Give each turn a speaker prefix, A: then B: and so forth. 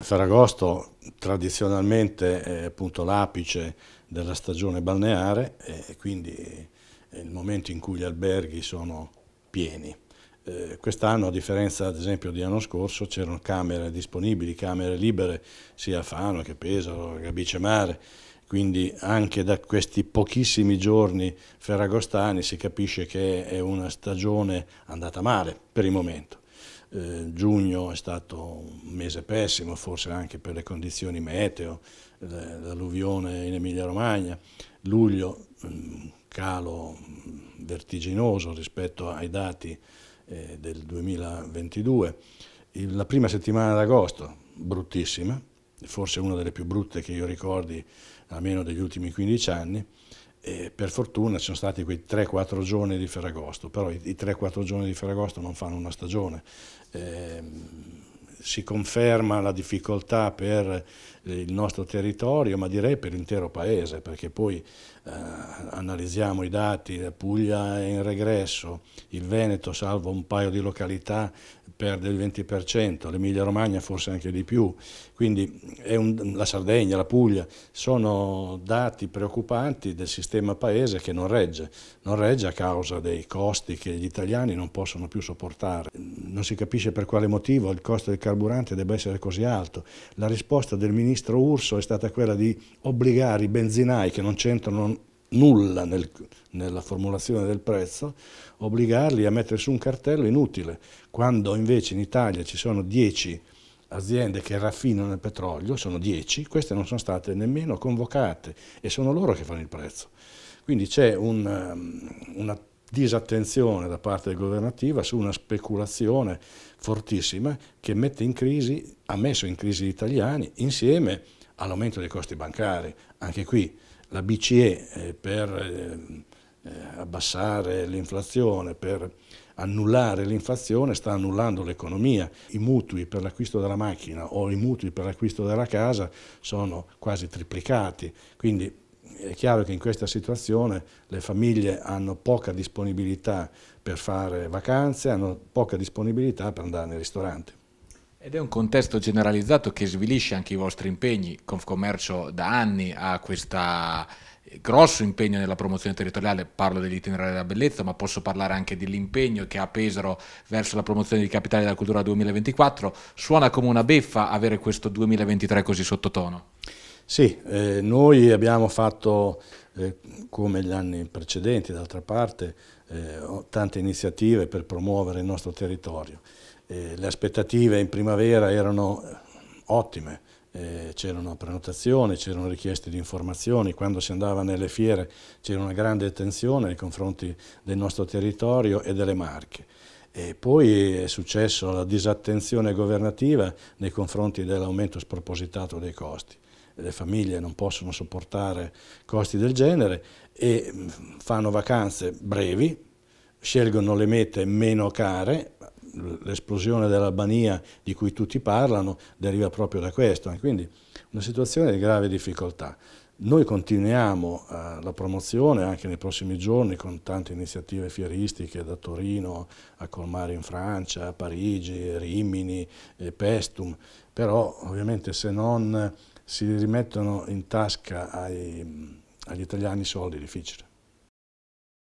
A: Ferragosto tradizionalmente è l'apice della stagione balneare e quindi è il momento in cui gli alberghi sono pieni. Eh, Quest'anno, a differenza ad esempio di anno scorso, c'erano camere disponibili, camere libere sia a Fano che a Pesaro, Gabice Mare, quindi anche da questi pochissimi giorni ferragostani si capisce che è una stagione andata male per il momento. Eh, giugno è stato un mese pessimo, forse anche per le condizioni meteo, eh, l'alluvione in Emilia-Romagna, luglio mm, calo mm, vertiginoso rispetto ai dati eh, del 2022, la prima settimana d'agosto bruttissima, forse una delle più brutte che io ricordi almeno degli ultimi 15 anni, e per fortuna ci sono stati quei 3-4 giorni di Ferragosto, però i, 3-4 giorni di Ferragosto non fanno una stagione. Eh, si conferma la difficoltà per eh, il nostro territorio, ma direi per l'intero paese, perché poi eh, analizziamo i dati, la Puglia è in regresso, il Veneto, salvo un paio di località, perde il 20%, l'Emilia Romagna forse anche di più, quindi un, la Sardegna, la Puglia, sono dati preoccupanti del sistema paese che non regge, non regge a causa dei costi che gli italiani non possono più sopportare. Non si capisce per quale motivo il costo del carburante debba essere così alto. La risposta del ministro Urso è stata quella di obbligare i benzinai che non c'entrano nulla nel, nella formulazione del prezzo, obbligarli a mettere su un cartello inutile, quando invece in Italia ci sono 10 aziende che raffinano il petrolio, sono 10, queste non sono state nemmeno convocate e sono loro che fanno il prezzo. Quindi c'è un, um, una disattenzione da parte governativa su una speculazione fortissima che mette in crisi, ha messo in crisi gli italiani insieme all'aumento dei costi bancari. Anche qui la BCE eh, per eh, eh, abbassare l'inflazione, per annullare l'inflazione, sta annullando l'economia. I mutui per l'acquisto della macchina o i mutui per l'acquisto della casa sono quasi triplicati, quindi è chiaro che in questa situazione le famiglie hanno poca disponibilità per fare vacanze, hanno poca disponibilità per andare nei ristoranti.
B: Ed è un contesto generalizzato che svilisce anche i vostri impegni. Confcommercio da anni ha questo eh, grosso impegno nella promozione territoriale, parlo dell'itinerario della bellezza, ma posso parlare anche dell'impegno che ha Pesaro verso la promozione di capitale della cultura 2024. Suona come una beffa avere questo 2023 così sottotono.
A: Sì, eh, noi abbiamo fatto, eh, come gli anni precedenti d'altra parte, eh, tante iniziative per promuovere il nostro territorio. Eh, le aspettative in primavera erano ottime, eh, c'erano prenotazioni, c'erano richieste di informazioni, quando si andava nelle fiere c'era una grande attenzione nei confronti del nostro territorio e delle marche. E poi è successo la disattenzione governativa nei confronti dell'aumento spropositato dei costi. Le famiglie non possono sopportare costi del genere e mm, fanno vacanze brevi, scelgono le mete meno care, l'esplosione dell'Albania di cui tutti parlano deriva proprio da questo, quindi una situazione di grave difficoltà. Noi continuiamo eh, la promozione anche nei prossimi giorni con tante iniziative fieristiche da Torino a Colmare in Francia, a Parigi, Rimini, eh, Pestum, però ovviamente se non si rimettono in tasca ai, agli italiani i soldi è difficile.